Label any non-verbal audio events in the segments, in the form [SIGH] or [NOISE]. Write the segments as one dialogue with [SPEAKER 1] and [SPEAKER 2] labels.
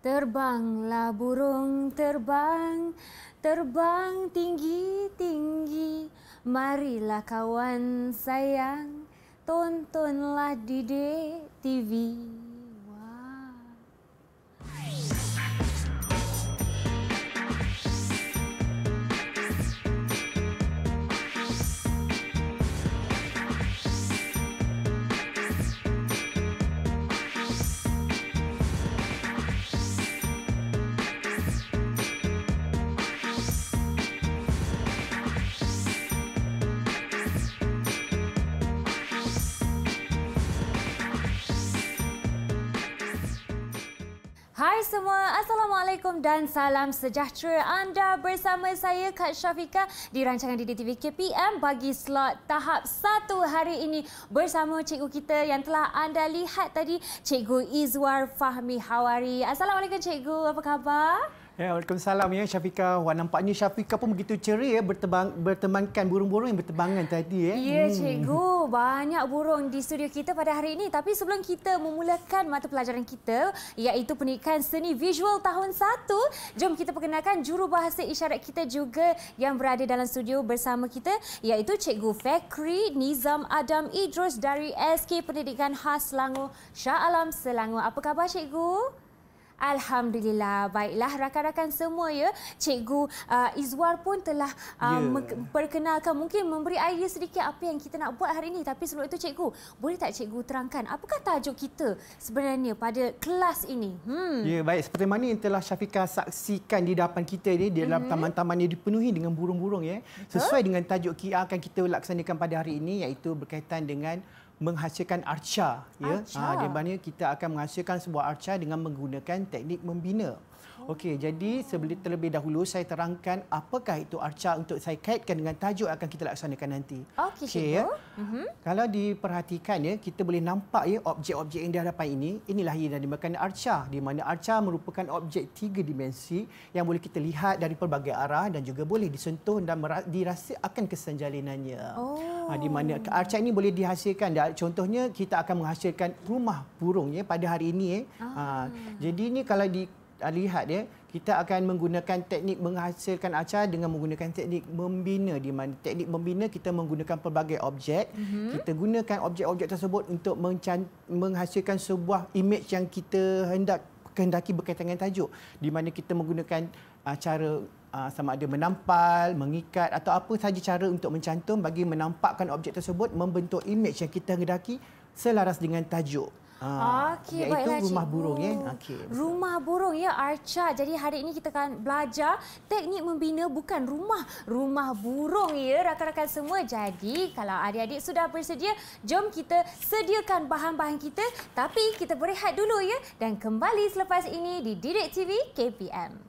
[SPEAKER 1] Terbanglah burung terbang, terbang tinggi-tinggi. Marilah kawan sayang, tontonlah di TV. Assalamualaikum dan salam sejahtera anda bersama saya Kak Syafika di rancangan DDTV KPM bagi slot tahap satu hari ini bersama cikgu kita yang telah anda lihat tadi, Cikgu Izwar Fahmi Hawari. Assalamualaikum cikgu, apa khabar?
[SPEAKER 2] Ya, Waalaikumsalam ya Syafiqah. Wah, nampaknya Syafiqah pun begitu ceria ya, berterbang bertemankan burung-burung yang bertembangan tadi ya. Ya, hmm. cikgu.
[SPEAKER 1] Hmm. Banyak burung di studio kita pada hari ini. Tapi sebelum kita memulakan mata pelajaran kita iaitu pendidikan seni visual tahun 1, jom kita perkenalkan jurubahasa isyarat kita juga yang berada dalam studio bersama kita iaitu cikgu Fakri Nizam Adam Idrus dari SK Pendidikan Khas Selangor Shah Alam Selangor. Apa khabar cikgu? Alhamdulillah. Baiklah rakan-rakan semua ya. Cikgu uh, Izwar pun telah uh, ya. memperkenalkan uh, yeah. mungkin memberi idea sedikit apa yang kita nak buat hari ini. Tapi sebelum itu cikgu, boleh tak cikgu terangkan apakah tajuk kita sebenarnya pada kelas ini? Hmm. Ya, yeah,
[SPEAKER 2] baik. Seperti mana yang telah Syafika saksikan di depan kita ini, di dalam mhm. taman-taman mm -hmm. yang dipenuhi dengan burung-burung ya. Sesuai huh? dengan tajuk yang akan kita laksanakan pada hari ini iaitu berkaitan dengan menghasilkan arca ya arca. Ha, di mana kita akan menghasilkan sebuah arca dengan menggunakan teknik membina Okey, jadi sebelum terlebih dahulu saya terangkan apakah itu arca untuk saya kaitkan dengan tajuk yang akan kita laksanakan nanti. Okey, okay, ya. Mm-hmm. Kalau diperhatikan ya, kita boleh nampak ya objek-objek yang di hadapan ini, inilah yang dinamakan arca di mana arca merupakan objek tiga dimensi yang boleh kita lihat dari pelbagai arah dan juga boleh disentuh dan dirasa akan kesenjalinannya. Oh. Di mana oh. arca ini boleh dihasilkan. Contohnya kita akan menghasilkan rumah burung ya pada hari ini. Ya. Oh. Jadi ini kalau di Ah, lihat ya kita akan menggunakan teknik menghasilkan acara dengan menggunakan teknik membina di mana teknik membina kita menggunakan pelbagai objek mm-hmm. kita gunakan objek-objek tersebut untuk menghasilkan sebuah image yang kita hendak kehendaki berkaitan dengan tajuk di mana kita menggunakan ah, cara ah, sama ada menampal, mengikat atau apa sahaja cara untuk mencantum bagi menampakkan objek tersebut membentuk image yang kita hendaki selaras dengan tajuk Okey, baiklah cikgu. Iaitu eh? rumah burung. Ya? Okay,
[SPEAKER 1] rumah burung, ya Arca. Jadi hari ini kita akan belajar teknik membina bukan rumah. Rumah burung, ya rakan-rakan semua. Jadi kalau adik-adik sudah bersedia, jom kita sediakan bahan-bahan kita. Tapi kita berehat dulu ya. Dan kembali selepas ini di Direct TV KPM.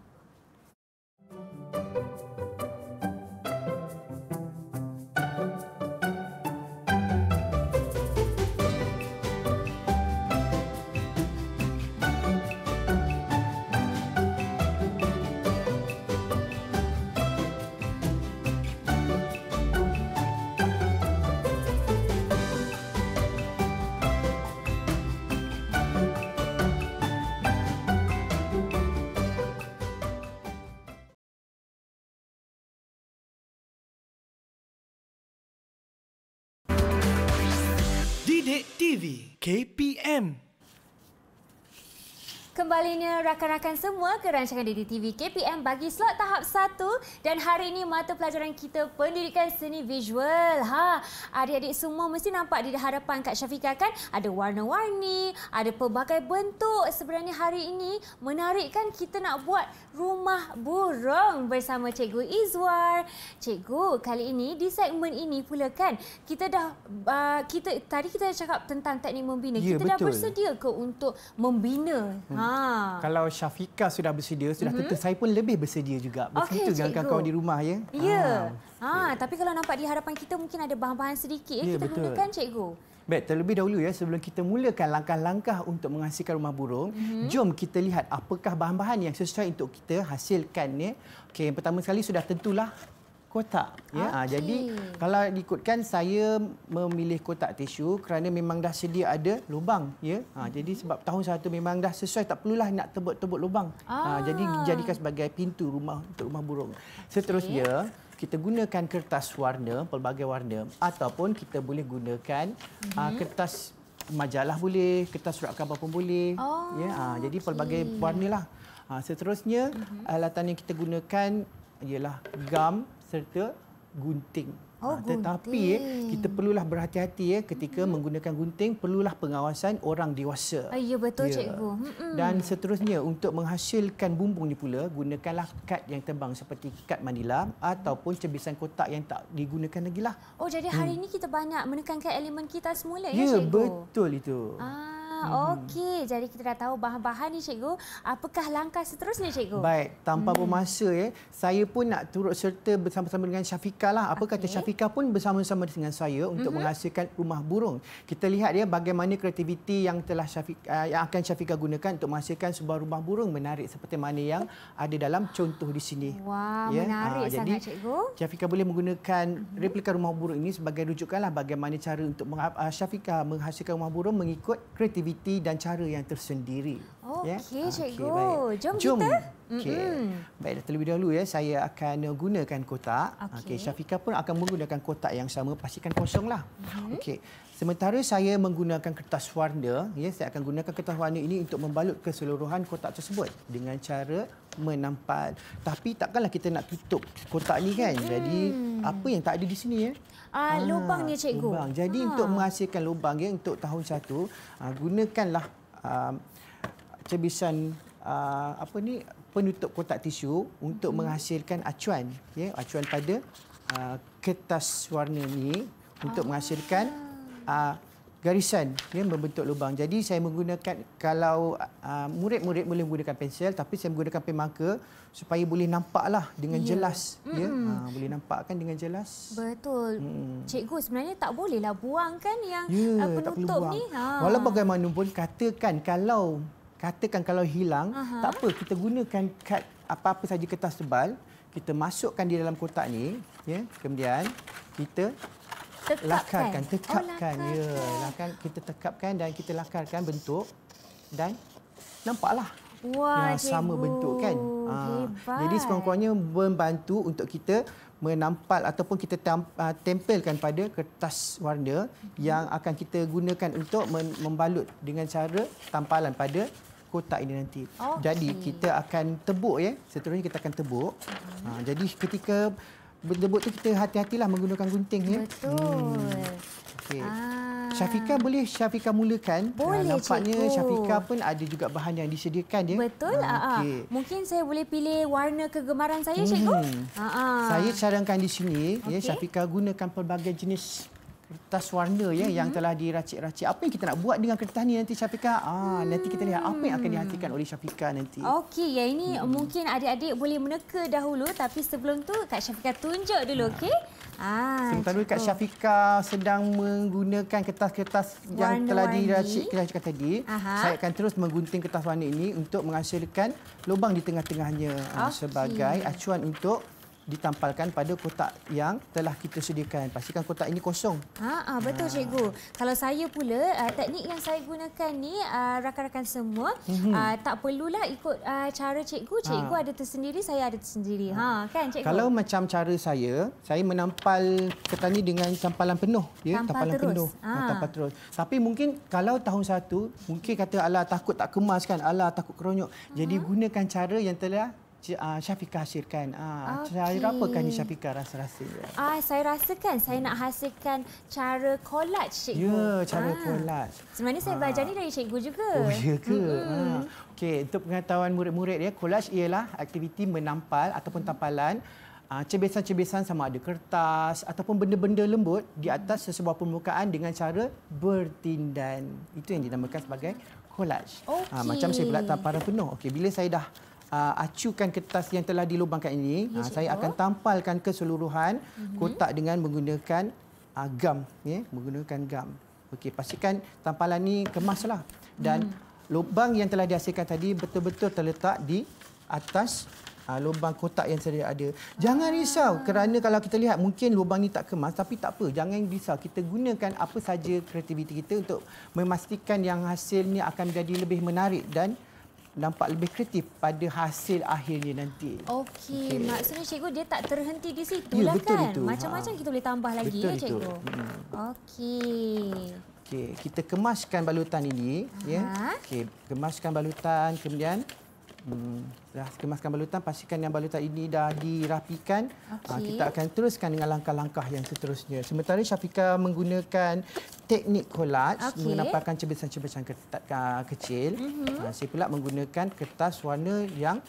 [SPEAKER 2] KPM
[SPEAKER 1] Kembalinya rakan-rakan semua ke rancangan DDTV KPM bagi slot tahap 1 dan hari ini mata pelajaran kita pendidikan seni visual. Ha, adik-adik semua mesti nampak di hadapan Kak Syafiqah kan ada warna-warni, ada pelbagai bentuk. Sebenarnya hari ini menarik kan kita nak buat rumah burung bersama Cikgu Izwar. Cikgu, kali ini di segmen ini pula kan kita dah uh, kita tadi kita dah cakap tentang teknik membina. Ya, kita betul. dah bersedia ke untuk membina? Ha, Ha.
[SPEAKER 2] Kalau Syafika sudah bersedia, sudah tentu mm-hmm. saya pun lebih bersedia juga. Okay, Cikgu. Dengan kawan-kawan di rumah. Ya. ya. Ha. Ah,
[SPEAKER 1] ha. Okay. Tapi kalau nampak di hadapan kita, mungkin ada bahan-bahan sedikit ya, kita betul. gunakan, Cikgu.
[SPEAKER 2] Baik, terlebih dahulu ya sebelum kita mulakan langkah-langkah untuk menghasilkan rumah burung, mm-hmm. jom kita lihat apakah bahan-bahan yang sesuai untuk kita hasilkan ya. Okey, pertama sekali sudah tentulah kotak ya ah, okay. jadi kalau ikutkan saya memilih kotak tisu kerana memang dah sedia ada lubang ya mm-hmm. jadi sebab tahun satu memang dah sesuai tak perlulah nak tebuk-tebuk lubang ah. ah. jadi jadikan sebagai pintu rumah untuk rumah burung seterusnya okay. kita gunakan kertas warna pelbagai warna ataupun kita boleh gunakan mm-hmm. kertas majalah boleh kertas surat khabar pun boleh ya. oh, ya ha, jadi pelbagai warnalah ha, seterusnya mm-hmm. alatan yang kita gunakan ialah gam serta gunting. Oh, ha, tetapi gunting. kita perlulah berhati-hati ya ketika mm-hmm. menggunakan gunting perlulah pengawasan orang dewasa. Ah, ya betul ya. cikgu.
[SPEAKER 1] Mm-mm. Dan
[SPEAKER 2] seterusnya untuk menghasilkan bumbung ni pula gunakanlah kad yang tebang seperti kad manila mm-hmm. ataupun cebisan kotak yang tak digunakan lagi lah.
[SPEAKER 1] Oh jadi hari mm. ini kita banyak menekankan elemen kita semula ya, ya cikgu. Ya betul itu. Ah. Hmm. Okey, jadi kita dah tahu bahan-bahan ni cikgu. Apakah langkah seterusnya cikgu? Baik,
[SPEAKER 2] tanpa hmm. bermasa ya. Saya pun nak turut serta bersama-sama dengan Syafika lah. Apa okay. kata Syafika pun bersama-sama dengan saya untuk hmm. menghasilkan rumah burung. Kita lihat ya bagaimana kreativiti yang telah Syafika eh, yang akan Syafika gunakan untuk menghasilkan sebuah rumah burung menarik seperti mana yang ada dalam contoh di sini.
[SPEAKER 1] Wah, ya? menarik ha, sangat jadi, cikgu.
[SPEAKER 2] Syafika boleh menggunakan hmm. replika rumah burung ini sebagai rujukanlah bagaimana cara untuk ah, Syafika menghasilkan rumah burung mengikut kreativiti aktiviti dan cara yang tersendiri. Ya? Okey, ya? okay, cikgu. Baik. Jom, Jom kita. Okey. Baiklah terlebih dahulu ya, saya akan gunakan kotak. Okey, okay, Syafika pun akan menggunakan kotak yang sama, pastikan kosonglah. Mm-hmm. Okey. Sementara saya menggunakan kertas warna, ya, saya akan gunakan kertas warna ini untuk membalut keseluruhan kotak tersebut dengan cara menampal. Tapi takkanlah kita nak tutup kotak ni kan? Hmm. Jadi apa yang tak ada di sini ya? Ah, ah lubang ni cikgu. Lubang. Jadi ha. untuk menghasilkan lubang ya untuk tahun satu, ah, gunakanlah uh, cebisan uh, apa ni penutup kotak tisu untuk hmm menghasilkan acuan ya yeah, acuan pada uh, kertas warna ni untuk oh. menghasilkan uh, garisan ya membentuk lubang. Jadi saya menggunakan kalau uh, murid-murid boleh menggunakan pensel tapi saya menggunakan pen marker supaya boleh nampaklah dengan ya. jelas ya. ya. mm Ha, boleh nampakkan dengan jelas.
[SPEAKER 1] Betul. Mm. Cikgu sebenarnya tak bolehlah buang kan yang ya, uh, penutup ni. Ha. Walau
[SPEAKER 2] bagaimanapun katakan kalau katakan kalau hilang, Aha. tak apa kita gunakan kad apa-apa saja kertas tebal, kita masukkan di dalam kotak ni, ya. Kemudian kita tekapkan. lakarkan, oh, tekapkan. Oh, lakarkan. Ya, lakarkan kita tekapkan dan kita lakarkan bentuk dan nampaklah.
[SPEAKER 1] Wah, ya, sama bentuk kan. Ha. Jadi sekurang-kurangnya
[SPEAKER 2] membantu untuk kita menampal ataupun kita ha, tempelkan pada kertas warna mhm. yang akan kita gunakan untuk membalut dengan cara tampalan pada kotak ini nanti. Okay. Jadi kita akan tebuk ya. Seterusnya kita akan tebuk. Hmm. jadi ketika tebuk tu kita hati-hatilah menggunakan gunting ya. Betul. Hmm. Okey. Ah. Syafika boleh Syafika mulakan. Ha, boleh, ha, nampaknya cikgu. Syafika pun ada juga bahan yang disediakan ya. Betul. Ha, ah, ah. okay.
[SPEAKER 1] Mungkin saya boleh pilih warna kegemaran saya, hmm. cikgu. Ha, ha. Saya
[SPEAKER 2] cadangkan ah, di sini okay. ya Syafika gunakan pelbagai jenis kertas warna ya mm-hmm. yang telah diracik-racik. Apa yang kita nak buat dengan kertas ni nanti Syafika? Ah, hmm. nanti kita lihat apa yang akan dihantikan oleh Syafika nanti.
[SPEAKER 1] Okey, ya ini hmm. mungkin adik-adik boleh meneka dahulu tapi sebelum tu Kak Syafika tunjuk dulu okey. Ah. Sementara cukup. Kak
[SPEAKER 2] Syafika sedang menggunakan kertas-kertas yang telah diracik racik tadi, Aha. saya akan terus menggunting kertas warna ini untuk menghasilkan lubang di tengah-tengahnya ah, okay. sebagai acuan untuk ditampalkan pada kotak yang telah kita sediakan. Pastikan kotak ini kosong.
[SPEAKER 1] Ha, ha betul ha. cikgu. Kalau saya pula uh, teknik yang saya gunakan ni ah, rakan-rakan uh, semua hmm. uh, tak perlulah ikut uh, cara cikgu. Cikgu ha. ada tersendiri, saya ada tersendiri. Ha, kan cikgu. Kalau
[SPEAKER 2] macam cara saya, saya menampal kotak ni dengan tampalan penuh, ya, tampal tampalan terus. penuh. Ha. Tampal terus. Tapi mungkin kalau tahun satu, mungkin kata ala takut tak kemas kan, ala takut keronyok. Jadi ha. gunakan cara yang telah uh, Syafiqah hasilkan? Uh, ah, okay. Cara apakah ni Syafiqah rasa-rasanya?
[SPEAKER 1] Ah, saya rasa kan, saya nak hasilkan cara collage, Cikgu. Ya, cara ah. collage.
[SPEAKER 2] Sebenarnya saya belajar ah. ni
[SPEAKER 1] dari Cikgu juga. Oh, ya ke? Mm -hmm. ah.
[SPEAKER 2] Okey, untuk pengetahuan murid-murid, ya, collage ialah aktiviti menampal ataupun tampalan cebesan-cebesan sama ada kertas ataupun benda-benda lembut di mm. atas sesebuah permukaan dengan cara bertindan. Itu yang dinamakan sebagai collage. Okay. Ha, macam saya pula tamparan penuh. Okay, bila saya dah uh, acukan kertas yang telah dilubangkan ini. Ya, uh, saya akan tampalkan keseluruhan mm-hmm. kotak dengan menggunakan uh, gam. Ya, menggunakan gam. Okey, pastikan tampalan ini kemaslah. Dan mm. lubang yang telah dihasilkan tadi betul-betul terletak di atas uh, lubang kotak yang sedia ada. Jangan risau ah. kerana kalau kita lihat mungkin lubang ni tak kemas tapi tak apa jangan risau. Kita gunakan apa saja kreativiti kita untuk memastikan yang hasilnya akan jadi lebih menarik dan nampak lebih kreatif pada hasil akhirnya nanti.
[SPEAKER 1] Okey, okay. maksudnya cikgu dia tak terhenti di situ ya, lah kan? Macam-macam ha. kita boleh tambah lagi ya, betul ya cikgu. Hmm. Okey.
[SPEAKER 2] Okey, kita kemaskan balutan ini ya. Okey, kemaskan balutan kemudian Hmm. dah hmm, kemaskan balutan pastikan yang balutan ini dah dirapikan ah, okay. ha, kita akan teruskan dengan langkah-langkah yang seterusnya sementara Syafika menggunakan teknik collage okay. menampakkan cebisan-cebisan kertas kecil mm -hmm. ha, saya pula menggunakan kertas warna yang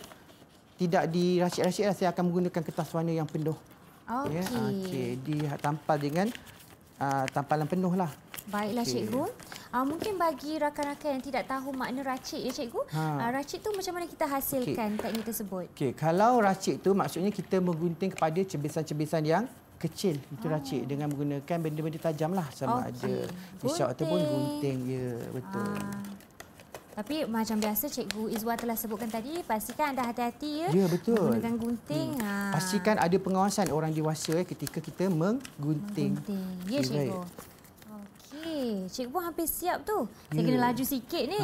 [SPEAKER 2] tidak diracik-racik lah. saya akan menggunakan kertas warna yang penuh
[SPEAKER 1] okey ya, okey ah,
[SPEAKER 2] ditampal dengan uh, tampalan penuh lah
[SPEAKER 1] baiklah okay. cikgu uh, mungkin bagi rakan-rakan yang tidak tahu makna racik ya cikgu ha. uh, racik tu macam mana kita hasilkan okay. teknik tersebut
[SPEAKER 2] okey kalau racik tu maksudnya kita menggunting kepada cebisan-cebisan yang kecil itu ha. racik dengan menggunakan benda-benda tajamlah sama okay. ada pisau ataupun gunting ya betul ha.
[SPEAKER 1] Tapi macam biasa Cikgu Izwa telah sebutkan tadi, pastikan anda hati-hati ya. Ya, betul. Menggunakan gunting. Ya. Ha.
[SPEAKER 2] Pastikan ada pengawasan orang dewasa ya, ketika kita menggunting. menggunting.
[SPEAKER 1] Ya, Cikgu. right. Okey, cik pun hampir siap tu. Saya yeah. kena ya. laju sikit ni. [LAUGHS]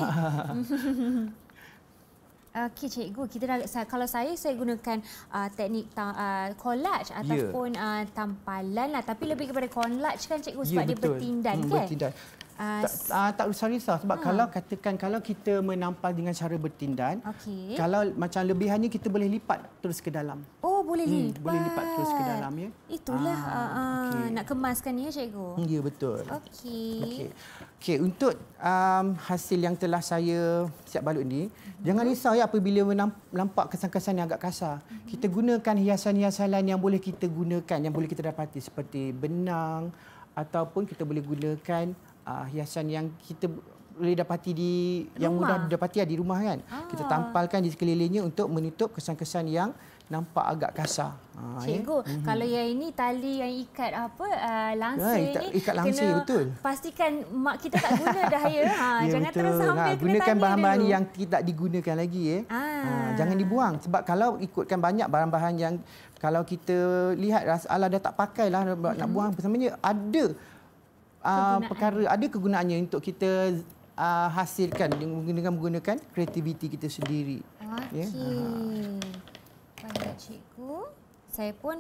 [SPEAKER 1] Okey cikgu, kita dah kalau saya saya gunakan uh, teknik uh, collage ya. ataupun yeah. uh, tampalan lah tapi lebih kepada collage kan cikgu sebab yeah, dia bertindan hmm, kan. Bertindan.
[SPEAKER 2] Uh, tak, uh, tak risau sebab hmm. kalau katakan kalau kita menampal dengan cara bertindan
[SPEAKER 1] okay. kalau
[SPEAKER 2] macam lebihannya kita boleh lipat terus ke dalam
[SPEAKER 1] oh boleh hmm, lipat boleh lipat terus ke dalam ya itulah ah, uh, okay. nak kemaskan ya cikgu
[SPEAKER 2] hmm, ya betul okey okey okay, untuk um, hasil yang telah saya siap balut ni hmm. jangan risau ya apabila nampak kesan-kesan yang agak kasar hmm. kita gunakan hiasan-hiasan lain yang boleh kita gunakan yang boleh kita dapati seperti benang ataupun kita boleh gunakan uh, hiasan yang kita boleh dapati di rumah. yang mudah ya di rumah kan. Ah. Kita tampalkan di sekelilingnya untuk menutup kesan-kesan yang nampak agak kasar. Ha, Cikgu, ya? kalau
[SPEAKER 1] yang ini tali yang ikat apa uh, langsir ini ya, ikat, ikat langsir kena betul. Pastikan mak kita tak guna dah ya. [LAUGHS] Ha, ya jangan betul. terus sampai ha, kena gunakan bahan-bahan yang
[SPEAKER 2] tidak digunakan lagi ya. Ha. Ha, jangan dibuang sebab kalau ikutkan banyak bahan-bahan yang kalau kita lihat rasalah dah tak pakailah nak hmm. buang sebenarnya ada Ah, perkara ada kegunaannya untuk kita uh, hasilkan dengan menggunakan kreativiti kita sendiri. Ya? Okey.
[SPEAKER 1] Baik cikgu. Saya pun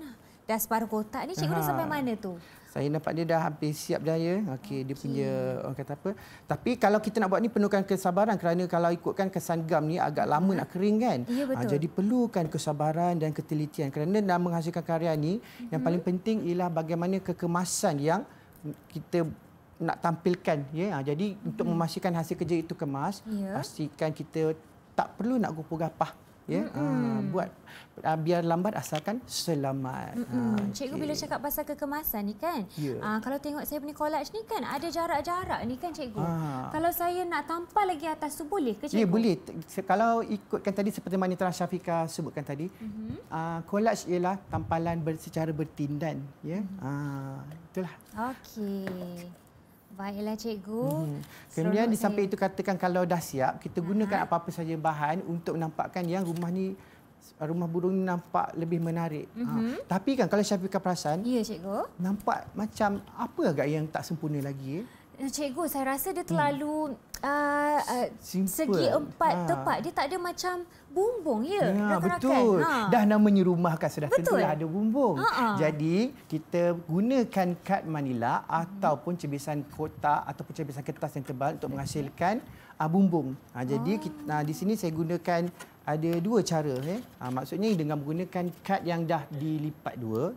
[SPEAKER 1] dah separuh kotak ni cikgu Aha. dah sampai mana tu?
[SPEAKER 2] Saya nampak dia dah hampir siap dah ya. Okey, okay. dia punya orang kata apa? Tapi kalau kita nak buat ni perlukan kesabaran kerana kalau ikutkan kesan gam ni agak lama hmm. nak kering kan. Ya, betul. Ha, jadi perlukan kesabaran dan ketelitian kerana nak menghasilkan karya ni
[SPEAKER 1] hmm. yang mhm. paling
[SPEAKER 2] penting ialah bagaimana kekemasan yang kita nak tampilkan ya ha, jadi untuk mm-hmm. memastikan hasil kerja itu kemas ya. pastikan kita tak perlu nak gopoh gapah ya hmm uh, buat uh, biar lambat asalkan selamat. hmm Uh, Cikgu bila cakap
[SPEAKER 1] pasal kekemasan ni kan. Yeah. Ya. Uh, kalau tengok saya punya collage ni kan ada jarak-jarak ni kan Cikgu. Uh. Kalau saya nak tampal lagi atas tu boleh ke ya, Cikgu? Ya yeah, boleh.
[SPEAKER 2] Kalau ikutkan tadi seperti mana Tuan Syafika sebutkan tadi. Mm-hmm. Uh, ialah tampalan secara bertindan ya. Yeah? Mm-hmm. Uh, itulah.
[SPEAKER 1] Okey. Baiklah cikgu. Hmm. Kemudian di samping
[SPEAKER 2] itu katakan kalau dah siap, kita gunakan mhm. apa-apa saja bahan untuk menampakkan yang rumah ni rumah burung ni nampak lebih menarik. Mm -hmm. ha. Mhm. Tapi kan kalau Syafiqah perasan, ya cikgu. Nampak macam apa agak yang tak sempurna lagi?
[SPEAKER 1] Eh, cikgu, saya rasa dia terlalu hmm uh, uh,
[SPEAKER 2] segi empat ha. Ah. tepat
[SPEAKER 1] dia tak ada macam bumbung ya, ya rakan-rakan. betul ha. dah
[SPEAKER 2] namanya rumah kan sudah tentulah ada bumbung Ha-ha. jadi kita gunakan kad manila hmm. ataupun cebisan kotak ataupun cebisan kertas yang tebal untuk menghasilkan uh, bumbung ha, jadi oh. kita, uh, di sini saya gunakan ada dua cara eh ha, maksudnya dengan menggunakan kad yang dah dilipat dua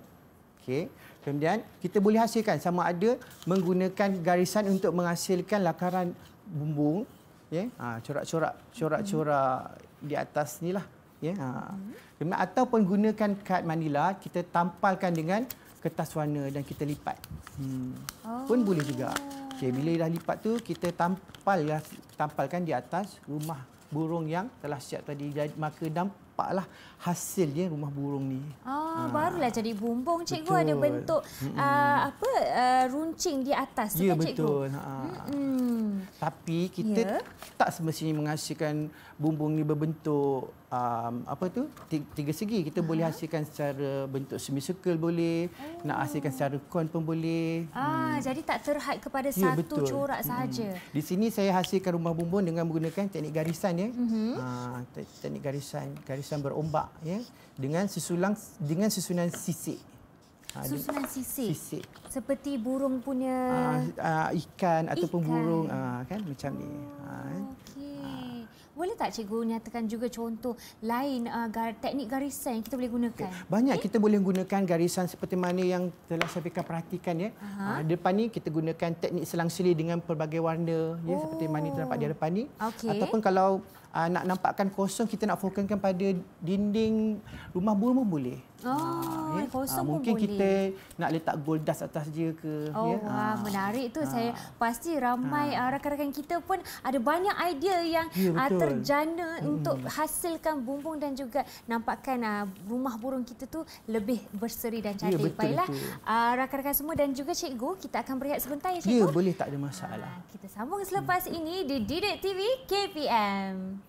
[SPEAKER 2] okey Kemudian kita boleh hasilkan sama ada menggunakan garisan untuk menghasilkan lakaran bumbung ya ha, corak-corak corak-corak mm-hmm. di atas ni lah ya ha. mm-hmm. ataupun gunakan kad manila kita tampalkan dengan kertas warna dan kita lipat hmm. oh. pun boleh juga okay, bila dah lipat tu kita tampal lah, tampalkan di atas rumah burung yang telah siap tadi maka nampaklah hasilnya rumah burung ni.
[SPEAKER 1] Ah, ha. barulah jadi bumbung cikgu betul. ada bentuk mm-hmm. uh, apa uh, runcing di atas ya, kan cikgu. Ya ha.
[SPEAKER 2] betul. Tapi kita yeah. tak semestinya menghasilkan bumbung ni berbentuk um, apa tu tiga segi kita uh-huh. boleh hasilkan secara bentuk semicircle boleh oh. nak hasilkan secara cone pun boleh
[SPEAKER 1] ah hmm. jadi tak terhad kepada ya, satu betul. corak saja hmm.
[SPEAKER 2] di sini saya hasilkan rumah bumbung dengan menggunakan teknik garisan ya uh-huh. uh, teknik garisan garisan berombak ya dengan susulan dengan susunan sisik ah, Susunan sisik. sisik.
[SPEAKER 1] Seperti burung punya...
[SPEAKER 2] Uh, ah, uh, ikan, ikan ataupun burung. Uh, kan? Macam ni. Uh,
[SPEAKER 1] boleh tak cikgu nyatakan juga contoh lain uh, gar, teknik garisan yang kita boleh gunakan? Okay.
[SPEAKER 2] Banyak okay. kita boleh gunakan garisan seperti mana yang telah saya berikan perhatikan ya. Uh, depan ni kita gunakan teknik selang-seli dengan pelbagai warna ya seperti mana terdapat di oh. depan ni okay. ataupun kalau uh, nak nampakkan kosong kita nak fokuskan pada dinding rumah burung pun boleh.
[SPEAKER 1] Oh, yeah. Ya. kosong uh, pun mungkin boleh. kita
[SPEAKER 2] nak letak gold dust atas dia ke. Oh, yeah. wah, uh.
[SPEAKER 1] menarik tu. Uh. Saya pasti ramai uh. rakan-rakan kita pun ada banyak idea yang yeah, ya, uh, terjana mm. untuk hasilkan bumbung dan juga nampakkan uh, rumah burung kita tu lebih berseri dan ya, cantik. Yeah, Baiklah, uh, rakan-rakan semua dan juga cikgu, kita akan berehat sebentar ya cikgu. Ya, yeah, boleh.
[SPEAKER 2] Tak ada masalah. Uh,
[SPEAKER 1] kita sambung selepas mm. ini di Didik TV KPM.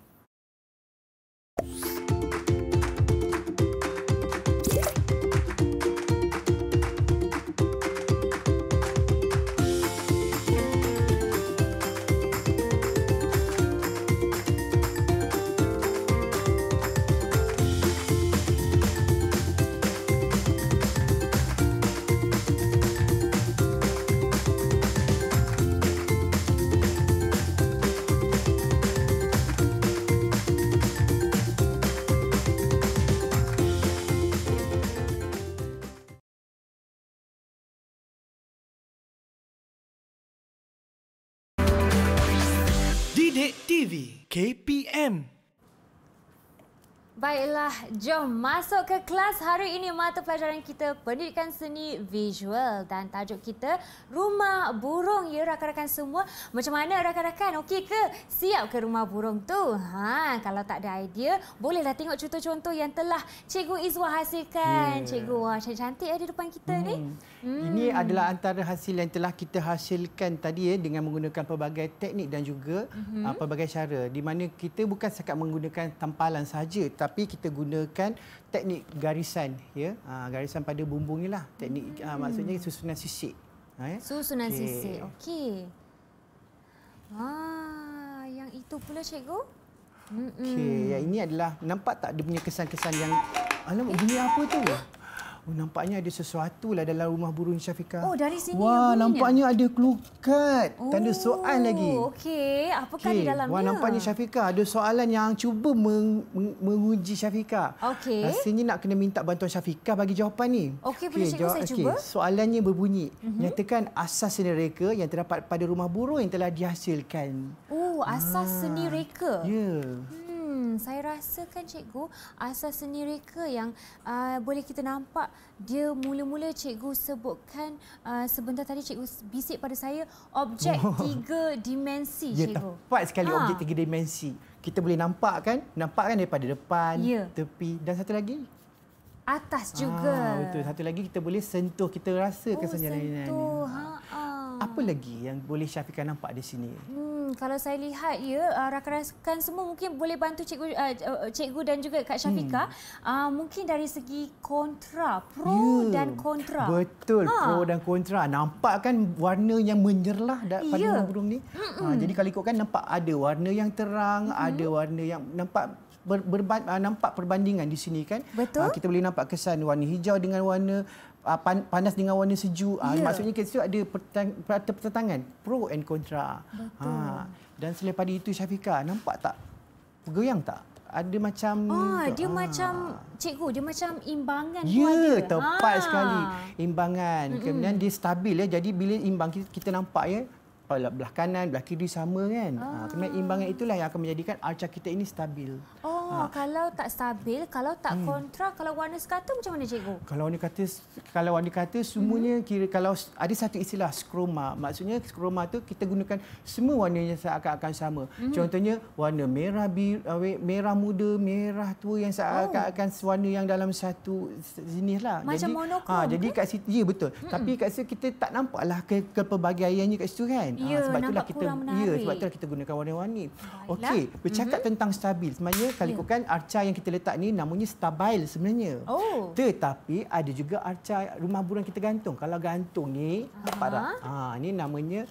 [SPEAKER 2] KPM
[SPEAKER 1] Baiklah, jom masuk ke kelas hari ini mata pelajaran kita Pendidikan Seni Visual dan tajuk kita Rumah Burung ya rakan-rakan semua. Macam mana rakan-rakan? Okey ke? Siap ke rumah burung tu? Ha, kalau tak ada idea, bolehlah tengok contoh-contoh yang telah Cikgu Izwa hasilkan. Yeah. Cikgu wah cantik-cantik ada ya depan kita hmm. ni. Hmm. Ini adalah
[SPEAKER 2] antara hasil yang telah kita hasilkan tadi ya dengan menggunakan pelbagai teknik dan juga hmm. pelbagai cara di mana kita bukan sekadar menggunakan tampalan saja tapi kita gunakan teknik garisan ya uh, garisan pada bumbung lah teknik ah, hmm. uh, maksudnya susunan sisik ha, ya? susunan okay. sisik
[SPEAKER 1] okey ha ah, yang itu pula cikgu okey ya ini
[SPEAKER 2] adalah nampak tak dia punya kesan-kesan yang alam eh. bunyi apa tu Oh, nampaknya ada sesuatu lah dalam rumah burung Syafika. Oh, dari sini. Wah, nampaknya ada kelukat. Tanda oh, soalan lagi.
[SPEAKER 1] Okey, Apa okay. di dalamnya? Wah, nampaknya
[SPEAKER 2] Syafika ada soalan yang cuba meng- menguji Syafika.
[SPEAKER 1] Okey. Rasanya
[SPEAKER 2] nak kena minta bantuan Syafika bagi jawapan ni.
[SPEAKER 1] Okey, okay, boleh cikgu saya okay. cuba.
[SPEAKER 2] Soalannya berbunyi. Uh-huh. Nyatakan asas seni reka yang terdapat pada rumah burung yang telah dihasilkan.
[SPEAKER 1] Oh, asas ah. seni reka. Ya. Yeah. Hmm. Hmm, saya kan cikgu asas seni reka yang uh, boleh kita nampak dia mula-mula cikgu sebutkan uh, sebentar tadi cikgu bisik pada saya objek oh. tiga dimensi ya, cikgu. Ya, tepat sekali ha. objek tiga
[SPEAKER 2] dimensi. Kita boleh nampak kan? Nampak kan daripada depan, ya. tepi dan satu lagi?
[SPEAKER 1] Atas ah, juga. Ha, betul.
[SPEAKER 2] Satu lagi kita boleh sentuh, kita rasa oh, ini. Ha. Apa ha. lagi yang boleh Syafiqah nampak di sini?
[SPEAKER 1] Hmm. Hmm, kalau saya lihat ya uh, rakan-rakan semua mungkin boleh bantu cikgu uh, cikgu dan juga Kak Syafika hmm. uh, mungkin dari segi kontra pro yeah. dan kontra. Betul ha. pro dan
[SPEAKER 2] kontra. Nampak kan warna yang menyerlah pada yeah. burung ni. Uh, jadi kalau ikutkan nampak ada warna yang terang, hmm ada warna yang nampak Ber, berba, nampak perbandingan di sini kan Betul. kita boleh nampak kesan warna hijau dengan warna uh, pan, panas dengan warna sejuk. Yeah. Uh, ya. maksudnya kita ada pertentangan, pertentangan pro and kontra. Ha. Ah, dan selepas pada itu Syafika nampak tak? Bergoyang tak? Ada macam Ah, dia ha.
[SPEAKER 1] macam cikgu, dia macam imbangan yeah, tepat ha. sekali.
[SPEAKER 2] Imbangan. Mm-hmm. Kemudian dia stabil ya. Jadi bila imbang kita, kita nampak ya oh, lah, belah kanan, belah kiri sama kan. Ah. Ha, kemudian imbangan itulah yang akan menjadikan arca kita ini stabil. Oh. Oh,
[SPEAKER 1] ha. kalau tak stabil, kalau tak hmm. kontra, kalau warna sekata macam mana cikgu?
[SPEAKER 2] Kalau warna kata kalau warna kata semuanya hmm. kira kalau ada satu istilah skroma, maksudnya skroma tu kita gunakan semua warna yang seakan akan sama. Hmm. Contohnya warna merah biru, ah, merah muda, merah tua yang seakan oh. akan oh. warna yang dalam satu jenis lah. Macam jadi, monokrom. Ha, jadi kat situ, ya betul. Hmm. Tapi kat situ kita tak nampak lah ke, kepelbagaiannya kat situ kan. Ya, ha, sebab itulah kita ya, sebab lah, ya, lah kita gunakan warna-warni. Okey, bercakap hmm. tentang stabil. Sebenarnya kalau bukan arca yang kita letak ni namanya stabil sebenarnya. Oh. Tetapi ada juga arca rumah burung kita gantung. Kalau gantung ni, uh Ha, ni namanya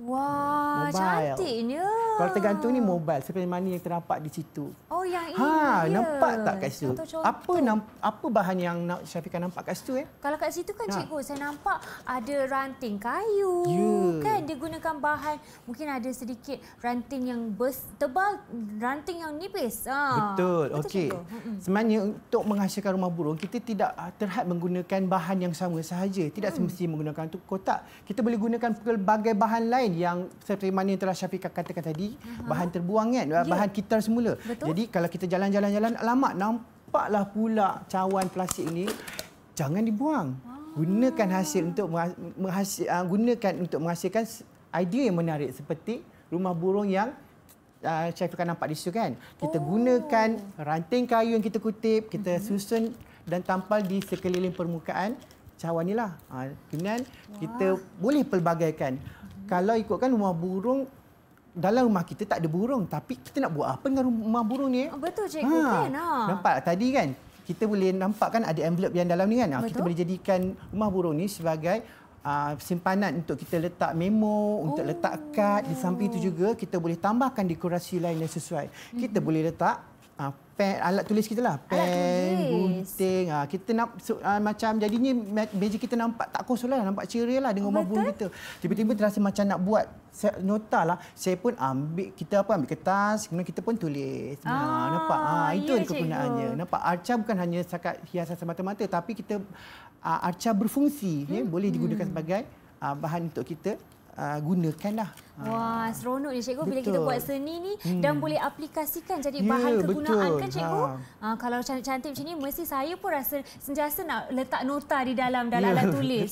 [SPEAKER 1] Wah, mobile. cantiknya. Kalau
[SPEAKER 2] tergantung ni mobile, sampai mana yang terdapat di situ.
[SPEAKER 1] Oh, yang ha, ini. Ha, ya. nampak tak kat situ? Apa
[SPEAKER 2] nampak, apa bahan yang nak Syafiqah nampak kat situ eh?
[SPEAKER 1] Kalau kat situ kan ha. cikgu, saya nampak ada ranting kayu. Yeah. Kan dia gunakan bahan mungkin ada sedikit ranting yang bes, tebal, ranting yang nipis. Ha.
[SPEAKER 2] Betul. Okey. Sebenarnya untuk menghasilkan rumah burung, kita tidak ah, terhad menggunakan bahan yang sama sahaja. Tidak hmm. semestinya menggunakan kotak. Kita boleh gunakan pelbagai bahan lain lain yang seperti mana yang telah Syafiq katakan tadi, uh-huh. bahan terbuang kan, yeah. bahan ya. kita semula. Betul. Jadi kalau kita jalan-jalan-jalan, lama nampaklah pula cawan plastik ini, jangan dibuang. uh Gunakan hasil untuk menghasil, ah, gunakan untuk menghasilkan idea yang menarik seperti rumah burung yang uh, Syafiq nampak di situ kan. Kita oh. gunakan ranting kayu yang kita kutip, kita uh-huh. susun dan tampal di sekeliling permukaan cawan inilah. Ha, kemudian Wah. kita boleh pelbagaikan kalau ikutkan rumah burung dalam rumah kita tak ada burung tapi kita nak buat apa dengan rumah burung ni eh?
[SPEAKER 1] betul cikgu ha. kan ha. nampak
[SPEAKER 2] tadi kan kita boleh nampak kan ada envelope yang dalam ni kan ha, betul? kita boleh jadikan rumah burung ni sebagai Uh, simpanan untuk kita letak memo, untuk letak kad. Di samping itu oh. juga, kita boleh tambahkan dekorasi lain yang sesuai. Mm -hmm. Kita boleh letak uh, pen, alat tulis kita lah. Pen, gunting. Ha, kita nak so, uh, macam jadinya meja kita nampak tak kosong lah. Nampak ceria lah dengan rumah bulu kita. Tiba-tiba terasa macam nak buat nota lah. Saya pun ambil, kita apa ambil kertas. Kemudian kita pun tulis. Ha, ah, nampak? Ha, itu yang kegunaannya. Cikgu. Nampak? Arca bukan hanya sekat hiasan semata-mata. Tapi kita arca berfungsi. Ya, hmm. Ya, boleh digunakan hmm. sebagai bahan untuk kita uh, gunakan lah. Uh, Wah,
[SPEAKER 1] seronok ni cikgu bila betul. kita buat seni ni hmm. dan boleh aplikasikan jadi yeah, bahan kegunaan betul. kan ha. cikgu? Ha. Uh, kalau cantik-cantik macam ni, mesti saya pun rasa sentiasa nak letak nota di dalam dalam yeah, alat [LAUGHS] tulis.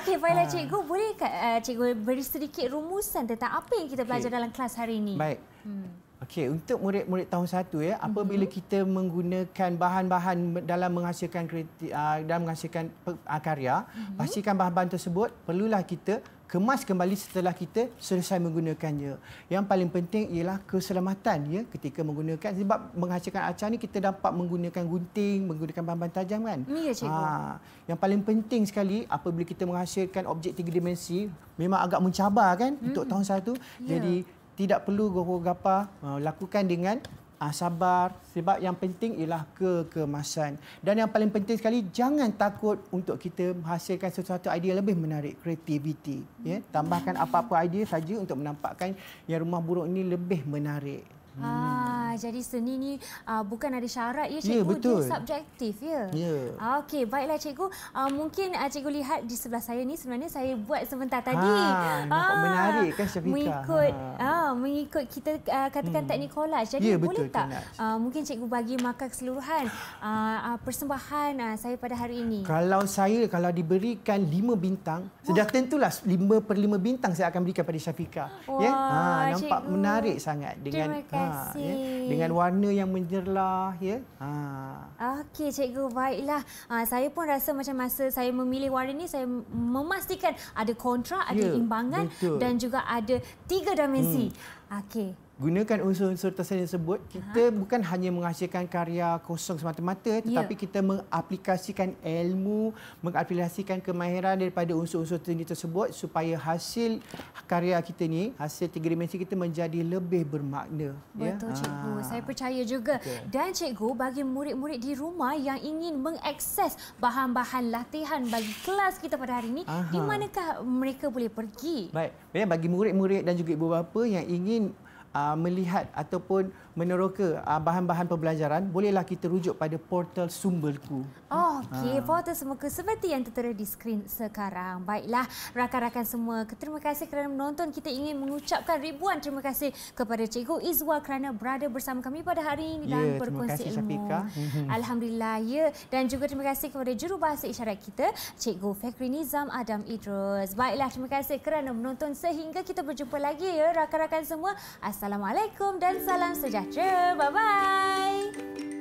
[SPEAKER 2] Okey, baiklah ha. cikgu.
[SPEAKER 1] Boleh uh, cikgu beri sedikit rumusan tentang apa yang kita belajar okay. dalam kelas hari ini? Baik. Hmm.
[SPEAKER 2] Okey untuk murid-murid tahun satu ya apabila mhm. kita menggunakan bahan-bahan dalam menghasilkan kreatif, ah, dalam menghasilkan ah, karya mhm. pastikan bahan-bahan tersebut perlulah kita kemas kembali setelah kita selesai menggunakannya. Yang paling penting ialah keselamatan ya ketika menggunakan sebab menghasilkan acar ni kita dapat menggunakan gunting, menggunakan bahan-bahan tajam kan? Ya, cikgu. Ha, yang paling penting sekali apabila kita menghasilkan objek tiga dimensi memang agak mencabar kan hmm. untuk tahun satu. Ya. Jadi tidak perlu gopoh gapa uh, lakukan dengan uh, sabar sebab yang penting ialah kekemasan dan yang paling penting sekali jangan takut untuk kita menghasilkan sesuatu idea lebih menarik kreativiti ya tambahkan apa-apa idea saja untuk menampakkan yang rumah buruk ini lebih menarik
[SPEAKER 1] Hmm. Ah, jadi seni ni uh, bukan ada syarat ya, ya cikgu, yeah, betul. dia subjektif ya. Yeah. Ah, Okey, baiklah cikgu. Uh, mungkin uh, cikgu lihat di sebelah saya ni sebenarnya saya buat sebentar ha, tadi. Ha, ah, menarik kan Syafika. Mengikut ha. ah, mengikut kita uh, katakan hmm. teknik kolaj. Jadi yeah, boleh tak uh, mungkin cikgu bagi makan keseluruhan uh, uh, persembahan uh, saya pada hari ini.
[SPEAKER 2] Kalau saya kalau diberikan 5 bintang, Wah. sudah tentulah 5 per 5 bintang saya akan berikan pada Syafika. Ya. Yeah? Ha, nampak cikgu. menarik sangat dengan Terima kasih ya. dengan warna yang menjerlah ya ha
[SPEAKER 1] okey cikgu baiklah ha, saya pun rasa macam masa saya memilih warna ni saya memastikan ada kontra ada ya, imbangan betul. dan juga ada tiga dimensi hmm. okey
[SPEAKER 2] gunakan unsur-unsur tersebut sebut kita Aha. bukan hanya menghasilkan karya kosong semata-mata ya. tetapi ya. kita mengaplikasikan ilmu mengaplikasikan kemahiran daripada unsur-unsur seni tersebut supaya hasil karya kita ni hasil tiga dimensi kita menjadi lebih bermakna ya. betul ya? cikgu Aa. saya
[SPEAKER 1] percaya juga okay. dan cikgu bagi murid-murid di rumah yang ingin mengakses bahan-bahan latihan bagi kelas kita pada hari ini Aha. di manakah mereka boleh pergi
[SPEAKER 2] baik ya, bagi murid-murid dan juga ibu bapa yang ingin Uh, melihat ataupun meneroka uh, bahan-bahan pembelajaran, bolehlah kita rujuk pada portal sumberku.
[SPEAKER 1] Oh, okey, uh. portal sumberku seperti yang tertera di skrin sekarang. Baiklah, rakan-rakan semua, terima kasih kerana menonton. Kita ingin mengucapkan ribuan terima kasih kepada Cikgu Izwa kerana berada bersama kami pada hari ini ya, dan yeah, berkongsi ilmu. Syafika. Mhm. Alhamdulillah, ya. Dan juga terima kasih kepada jurubahasa isyarat kita, Cikgu Fakri Nizam Adam Idrus. Baiklah, terima kasih kerana menonton sehingga kita berjumpa lagi ya rakan-rakan semua. Assalamualaikum dan salam sejahtera. Bye-bye.